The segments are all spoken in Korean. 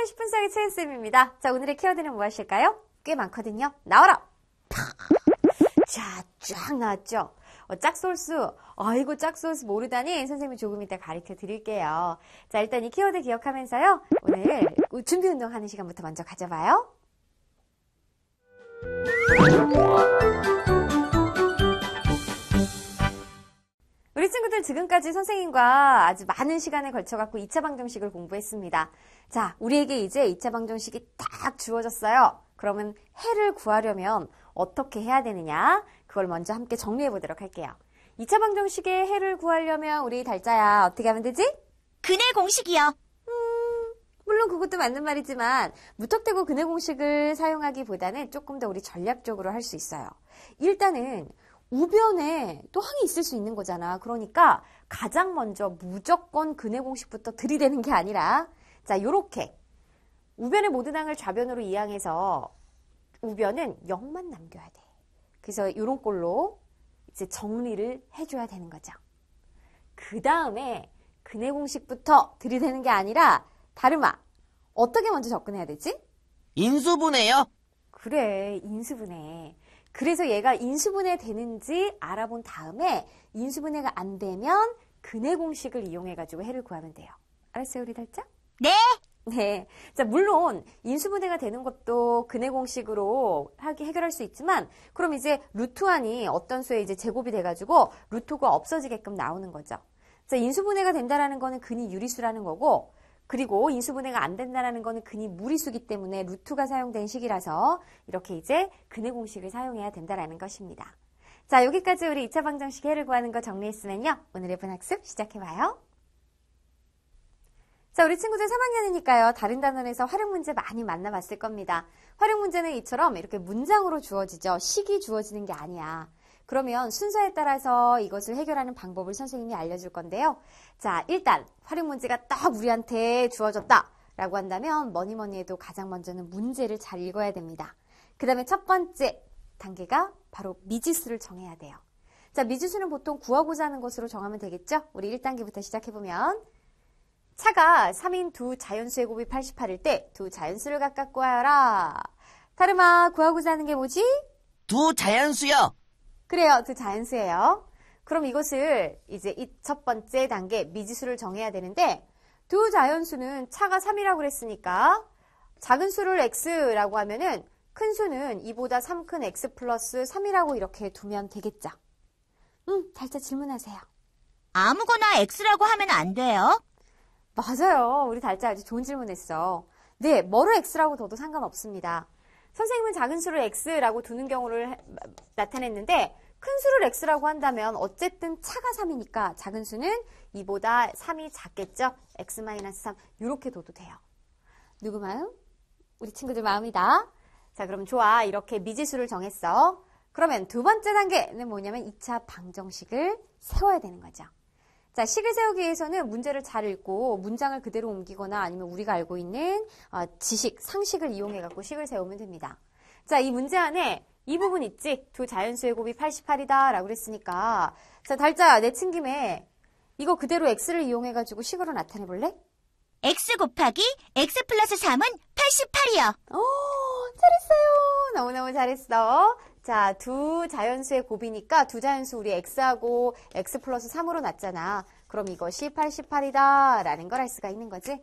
안녕하세요. 10분 사기 채은쌤입니다. 자, 오늘의 키워드는 무엇일까요? 뭐 꽤 많거든요. 나와라! 자, 쫙 나왔죠? 어, 짝솔수. 아이고, 짝솔수 모르다니 선생님이 조금 이따 가르쳐 드릴게요. 자, 일단 이 키워드 기억하면서요. 오늘 준비 운동 하는 시간부터 먼저 가져봐요. 지금까지 선생님과 아주 많은 시간을 걸쳐갖고 2차 방정식을 공부했습니다. 자, 우리에게 이제 2차 방정식이 딱 주어졌어요. 그러면 해를 구하려면 어떻게 해야 되느냐? 그걸 먼저 함께 정리해 보도록 할게요. 2차 방정식의 해를 구하려면 우리 달자야 어떻게 하면 되지? 근해 공식이요. 음, 물론 그것도 맞는 말이지만 무턱대고 근해 공식을 사용하기보다는 조금 더 우리 전략적으로 할 수 있어요. 일단은 우변에 또 항이 있을 수 있는 거잖아. 그러니까 가장 먼저 무조건 근해 공식부터 들이대는 게 아니라 자, 요렇게 우변의 모든 항을 좌변으로 이항해서 우변은 0만 남겨야 돼. 그래서 요런 꼴로 이제 정리를 해줘야 되는 거죠. 그 다음에 근해 공식부터 들이대는 게 아니라 다름아 어떻게 먼저 접근해야 되지? 인수분해요. 그래 인수분해. 그래서 얘가 인수분해 되는지 알아본 다음에 인수분해가 안 되면 근해 공식을 이용해가지고 해를 구하면 돼요. 알았어요, 우리 달짝? 네! 네. 자, 물론 인수분해가 되는 것도 근해 공식으로 하기 해결할 수 있지만 그럼 이제 루트안이 어떤 수에 이제 제곱이 돼 가지고 루트가 없어지게끔 나오는 거죠. 자, 인수분해가 된다라는 거는 근이 유리수라는 거고 그리고 인수분해가 안된다는 것은 근이 무리수기 때문에 루트가 사용된 식이라서 이렇게 이제 근의 공식을 사용해야 된다는 것입니다. 자, 여기까지 우리 2차 방정식 해를 구하는 거 정리했으면요. 오늘의 분학습 시작해봐요. 자, 우리 친구들 3학년이니까요. 다른 단원에서 활용 문제 많이 만나봤을 겁니다. 활용 문제는 이처럼 이렇게 문장으로 주어지죠. 식이 주어지는 게 아니야. 그러면 순서에 따라서 이것을 해결하는 방법을 선생님이 알려줄 건데요. 자, 일단 활용 문제가 딱 우리한테 주어졌다 라고 한다면 뭐니 뭐니 해도 가장 먼저는 문제를 잘 읽어야 됩니다. 그 다음에 첫 번째 단계가 바로 미지수를 정해야 돼요. 자, 미지수는 보통 구하고자 하는 것으로 정하면 되겠죠? 우리 1단계부터 시작해보면 차가 3인 두 자연수의 곱이 88일 때 두 자연수를 가깝고 하여라다르마 구하고자 하는 게 뭐지? 두 자연수요. 그래요. 그 자연수예요. 그럼 이것을 이제 이 첫 번째 단계 미지수를 정해야 되는데 두 자연수는 차가 3이라고 그랬으니까 작은 수를 x라고 하면은 큰 수는 2보다 3 큰 x 플러스 3이라고 이렇게 두면 되겠죠. 음, 달자 질문하세요. 아무거나 x라고 하면 안 돼요? 맞아요. 우리 달자 아주 좋은 질문했어. 네, 뭐를 x라고 둬도 상관없습니다. 선생님은 작은 수를 x라고 두는 경우를 나타냈는데 큰 수를 x라고 한다면 어쨌든 차가 3이니까 작은 수는 2보다 3이 작겠죠? x-3 이렇게 둬도 돼요. 누구 마음? 우리 친구들 마음이다. 자 그럼 좋아 이렇게 미지수를 정했어. 그러면 두 번째 단계는 뭐냐면 2차 방정식을 세워야 되는 거죠. 자, 식을 세우기 위해서는 문제를 잘 읽고 문장을 그대로 옮기거나 아니면 우리가 알고 있는 어, 지식, 상식을 이용해 갖고 식을 세우면 됩니다. 자, 이 문제 안에 이 부분 있지? 두 자연수의 곱이 88이다 라고 그랬으니까 자 달자야 내 친김에 이거 그대로 x를 이용해가지고 식으로 나타내볼래? x 곱하기 x 플러스 3은 88이요. 오 잘했어요. 너무너무 잘했어. 자, 두 자연수의 곱이니까 두 자연수 우리 x하고 x 플러스 3으로 났잖아. 그럼 이것이 88이다 라는 걸 알 수가 있는 거지.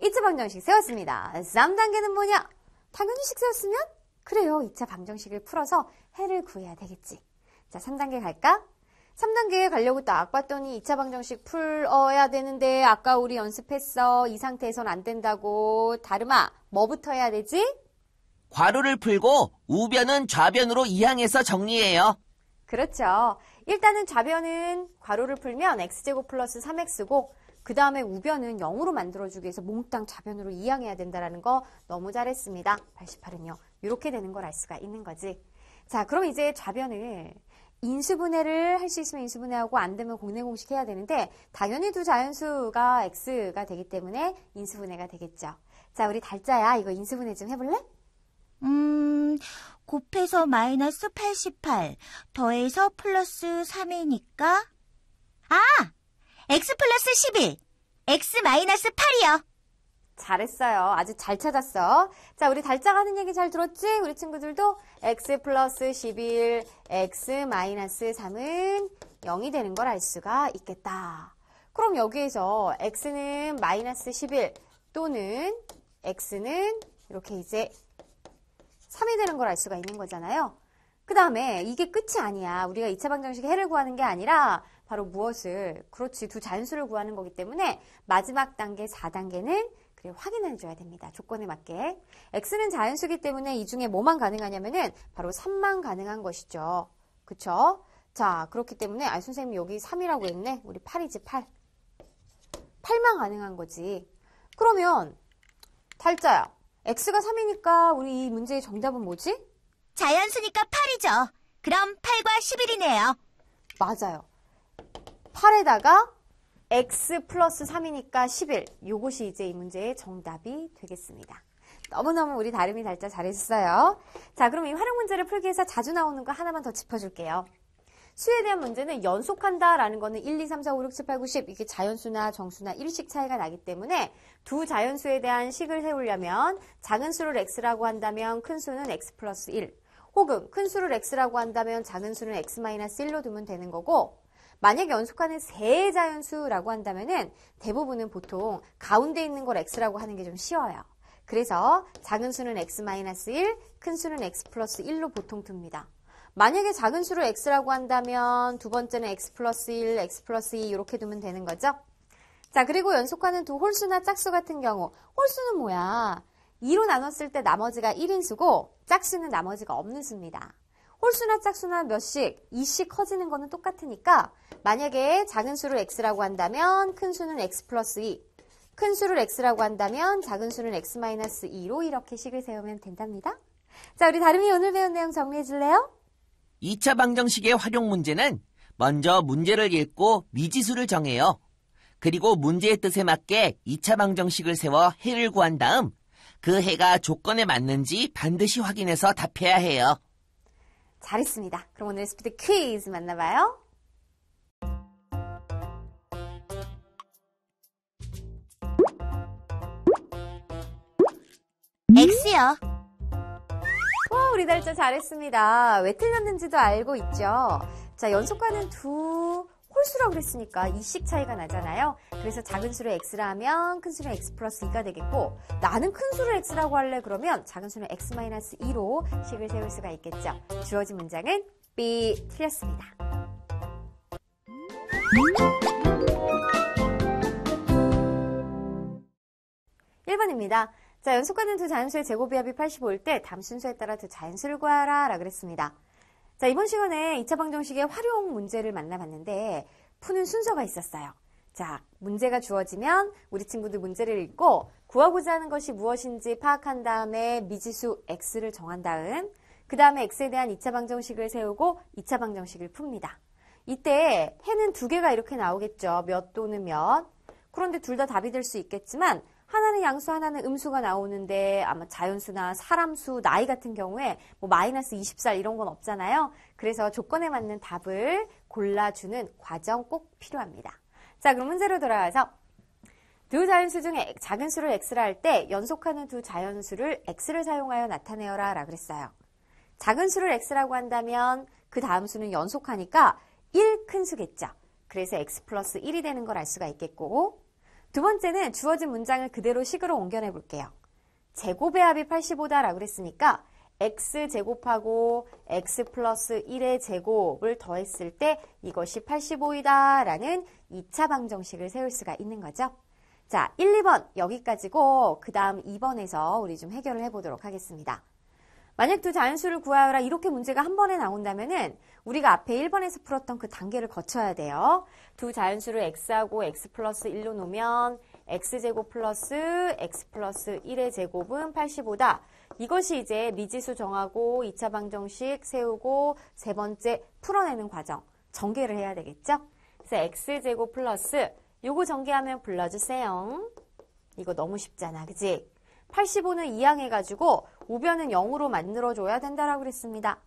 이츠 방정식 세웠습니다. 3단계는 뭐냐? 당연히 식 세웠으면 그래요. 2차 방정식을 풀어서 해를 구해야 되겠지. 자, 3단계 갈까? 3단계 에 가려고 딱 봤더니 2차 방정식 풀어야 되는데 아까 우리 연습했어. 이 상태에선 안 된다고. 다름아, 뭐부터 해야 되지? 괄호를 풀고 우변은 좌변으로 이항해서 정리해요. 그렇죠. 일단은 좌변은 괄호를 풀면 x제곱 플러스 3x고 그 다음에 우변은 0으로 만들어주기 위해서 몽땅 좌변으로 이항해야 된다는 거 너무 잘했습니다. 88은요. 이렇게 되는 걸 알 수가 있는 거지. 자, 그럼 이제 좌변을 인수분해를 할 수 있으면 인수분해하고 안 되면 공내공식 해야 되는데 당연히 두 자연수가 x가 되기 때문에 인수분해가 되겠죠. 자, 우리 달자야 이거 인수분해 좀 해볼래? 음, 곱해서 마이너스 88 더해서 플러스 3이니까 아! x 플러스 11, x 마이너스 8이요. 잘했어요. 아주 잘 찾았어. 자, 우리 달짝 하는 얘기 잘 들었지? 우리 친구들도 x 플러스 11, x 마이너스 3은 0이 되는 걸 알 수가 있겠다. 그럼 여기에서 x는 마이너스 11 또는 x는 이렇게 이제 3이 되는 걸 알 수가 있는 거잖아요. 그 다음에 이게 끝이 아니야. 우리가 이차 방정식 해를 구하는 게 아니라 바로 무엇을? 그렇지. 두 잔수를 구하는 거기 때문에 마지막 단계 4단계는 그래 확인해 줘야 됩니다. 조건에 맞게. x는 자연수기 때문에 이 중에 뭐만 가능하냐면은 바로 3만 가능한 것이죠. 그렇죠 자, 그렇기 때문에 아 선생님 여기 3이라고 했네. 우리 8이지 8. 8만 가능한 거지. 그러면 달자야. x가 3이니까 우리 이 문제의 정답은 뭐지? 자연수니까 8이죠. 그럼 8과 11이네요. 맞아요. 8에다가 x 플러스 3이니까 11. 요것이 이제 이 문제의 정답이 되겠습니다. 너무너무 우리 다름이 달자 잘했어요. 자, 그럼 이 활용 문제를 풀기 위해서 자주 나오는 거 하나만 더 짚어줄게요. 수에 대한 문제는 연속한다라는 거는 1, 2, 3, 4, 5, 6, 7, 8, 9, 10 이게 자연수나 정수나 1씩 차이가 나기 때문에 두 자연수에 대한 식을 세우려면 작은 수를 x라고 한다면 큰 수는 x 플러스 1 혹은 큰 수를 x라고 한다면 작은 수는 x 마이너스 1로 두면 되는 거고 만약에 연속하는 세 자연수라고 한다면은 대부분은 보통 가운데 있는 걸 x라고 하는 게 좀 쉬워요. 그래서 작은 수는 x-1, 큰 수는 x 플러스 1로 보통 둡니다. 만약에 작은 수로 x라고 한다면 두 번째는 x 플러스 1, x 플러스 2 이렇게 두면 되는 거죠. 자, 그리고 연속하는 두 홀수나 짝수 같은 경우 홀수는 뭐야? 2로 나눴을 때 나머지가 1인 수고 짝수는 나머지가 없는 수입니다. 홀수나 짝수나 몇씩, 2씩 커지는 거는 똑같으니까 만약에 작은 수를 x라고 한다면 큰 수는 x 플러스 2, 큰 수를 x라고 한다면 작은 수는 x 마이너스 2로 이렇게 식을 세우면 된답니다. 자, 우리 다름이 오늘 배운 내용 정리해 줄래요? 2차 방정식의 활용 문제는 먼저 문제를 읽고 미지수를 정해요. 그리고 문제의 뜻에 맞게 2차 방정식을 세워 해를 구한 다음 그 해가 조건에 맞는지 반드시 확인해서 답해야 해요. 잘했습니다. 그럼 오늘 스피드 퀴즈 만나봐요. 엑스요 와, 우리 달자 잘했습니다. 왜 틀렸는지도 알고 있죠? 자, 연속과는 두 큰수라고 그랬으니까 이식 차이가 나잖아요. 그래서 작은 수로 x라 하면 큰수로 x 플러스 2가 되겠고 나는 큰수로 x라고 할래 그러면 작은 수로 x 마이너스 2로 식을 세울 수가 있겠죠. 주어진 문장은 B 틀렸습니다. 1번입니다 자, 연속하는 두 자연수의 제곱비합이 85일 때 담순수에 따라 두 자연수를 구하라 라 그랬습니다. 자, 이번 시간에 2차 방정식의 활용 문제를 만나봤는데 푸는 순서가 있었어요. 자, 문제가 주어지면 우리 친구들 문제를 읽고 구하고자 하는 것이 무엇인지 파악한 다음에 미지수 x를 정한 다음 그 다음에 x에 대한 2차 방정식을 세우고 2차 방정식을 풉니다. 이때 해는 두 개가 이렇게 나오겠죠. 몇도는 몇. 그런데 둘 다 답이 될 수 있겠지만 하나는 양수 하나는 음수가 나오는데 아마 자연수나 사람수 나이 같은 경우에 뭐 마이너스 20살 이런 건 없잖아요. 그래서 조건에 맞는 답을 골라주는 과정 꼭 필요합니다. 자 그럼 문제로 돌아와서 두 자연수 중에 작은 수를 x라 할 때 연속하는 두 자연수를 x를 사용하여 나타내어라 라 그랬어요. 작은 수를 x라고 한다면 그 다음 수는 연속하니까 1 큰 수겠죠. 그래서 x 플러스 1이 되는 걸 알 수가 있겠고 두 번째는 주어진 문장을 그대로 식으로 옮겨내 볼게요. 제곱의 합이 85다라고 그랬으니까 x 제곱하고 x 플러스 1의 제곱을 더했을 때 이것이 85이다라는 2차 방정식을 세울 수가 있는 거죠. 자, 1, 2번 여기까지고 그 다음 2번에서 우리 좀 해결을 해보도록 하겠습니다. 만약 두 자연수를 구하여라 이렇게 문제가 한 번에 나온다면은 우리가 앞에 1번에서 풀었던 그 단계를 거쳐야 돼요. 두 자연수를 x하고 x 플러스 1로 놓으면 x제곱 플러스 x 플러스 1의 제곱은 85다. 이것이 이제 미지수 정하고 2차 방정식 세우고 세 번째 풀어내는 과정, 전개를 해야 되겠죠? 그래서 x제곱 플러스 요거 전개하면 불러주세요. 이거 너무 쉽잖아, 그지? 85는 이항해가지고 5변은 0으로 만들어줘야 된다라고 그랬습니다.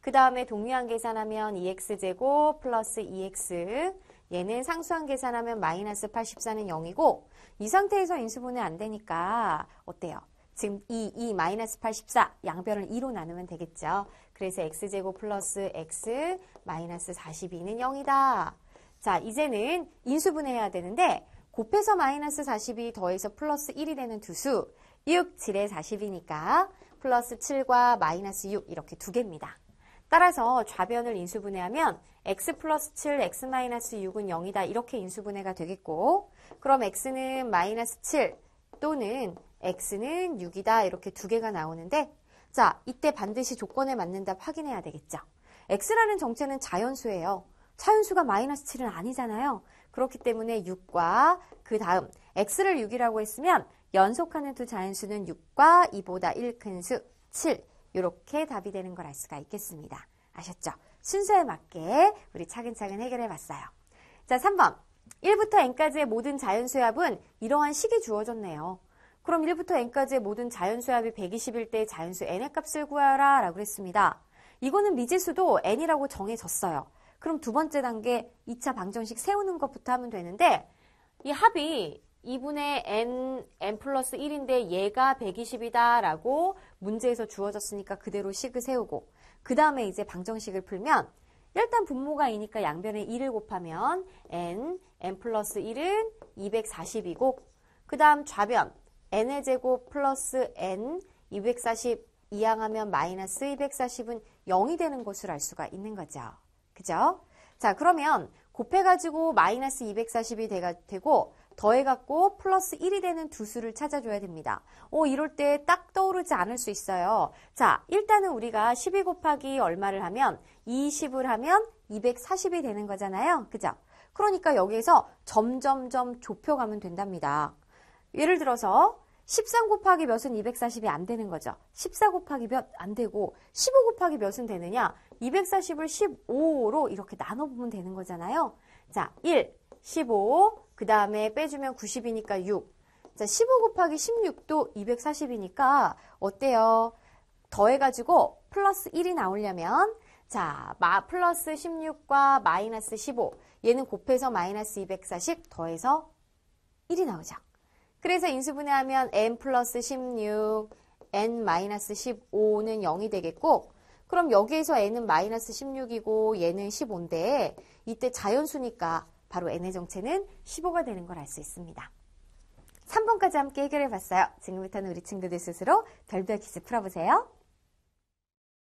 그 다음에 동유항 계산하면 2x제곱 플러스 2x 얘는 상수항 계산하면 마이너스 84는 0이고 이 상태에서 인수분해 안 되니까 어때요? 지금 2, 2, 마이너스 84 양변을 2로 나누면 되겠죠. 그래서 x제곱 플러스 x 마이너스 42는 0이다. 자, 이제는 인수분해해야 되는데 곱해서 마이너스 42 더해서 플러스 1이 되는 두수 6, 7에 40이니까 플러스 7과 마이너스 6 이렇게 두 개입니다. 따라서 좌변을 인수분해하면 x 플러스 7, x 마이너스 6은 0이다 이렇게 인수분해가 되겠고 그럼 x는 마이너스 7 또는 x는 6이다 이렇게 두 개가 나오는데 자 이때 반드시 조건에 맞는 다 확인해야 되겠죠. x라는 정체는 자연수예요. 자연수가 마이너스 7은 아니잖아요. 그렇기 때문에 6과 그 다음 x를 6이라고 했으면 연속하는 두 자연수는 6과 2보다 1 큰 수 7. 이렇게 답이 되는 걸 알 수가 있겠습니다. 아셨죠? 순서에 맞게 우리 차근차근 해결해 봤어요. 자, 3번. 1부터 n까지의 모든 자연수 합은 이러한 식이 주어졌네요. 그럼 1부터 n까지의 모든 자연수 합이 120일 때 자연수 n의 값을 구하라 라고 했습니다. 이거는 미지수도 n이라고 정해졌어요. 그럼 두 번째 단계 2차 방정식 세우는 것부터 하면 되는데 이 합이 2분의 n, n 플러스 1인데 얘가 120이다 라고 문제에서 주어졌으니까 그대로 식을 세우고 그 다음에 이제 방정식을 풀면 일단 분모가 이니까 양변에 1을 곱하면 n, n 플러스 1은 240이고 그 다음 좌변 n의 제곱 플러스 n 240 이항하면 마이너스 240은 0이 되는 것을 알 수가 있는 거죠. 그죠? 자 그러면 곱해가지고 마이너스 240이 되고 더해갖고 플러스 1이 되는 두 수를 찾아줘야 됩니다. 오, 이럴 때 딱 떠오르지 않을 수 있어요. 자, 일단은 우리가 12 곱하기 얼마를 하면 20을 하면 240이 되는 거잖아요. 그죠? 그러니까 여기에서 점점점 좁혀가면 된답니다. 예를 들어서 13 곱하기 몇은 240이 안 되는 거죠. 14 곱하기 몇 안 되고 15 곱하기 몇은 되느냐? 240을 15로 이렇게 나눠보면 되는 거잖아요. 자, 1, 15, 그 다음에 빼주면 90이니까 6. 자, 15 곱하기 16도 240이니까 어때요? 더해가지고 플러스 1이 나오려면 자, 마, 플러스 16과 마이너스 15 얘는 곱해서 마이너스 240 더해서 1이 나오죠. 그래서 인수분해하면 n 플러스 16, n 마이너스 15는 0이 되겠고 그럼 여기에서 n은 마이너스 16이고 얘는 15인데 이때 자연수니까 바로 n의 정체는 15가 되는 걸 알 수 있습니다. 3번까지 함께 해결해 봤어요. 지금부터는 우리 친구들 스스로 별별 퀴즈 풀어보세요.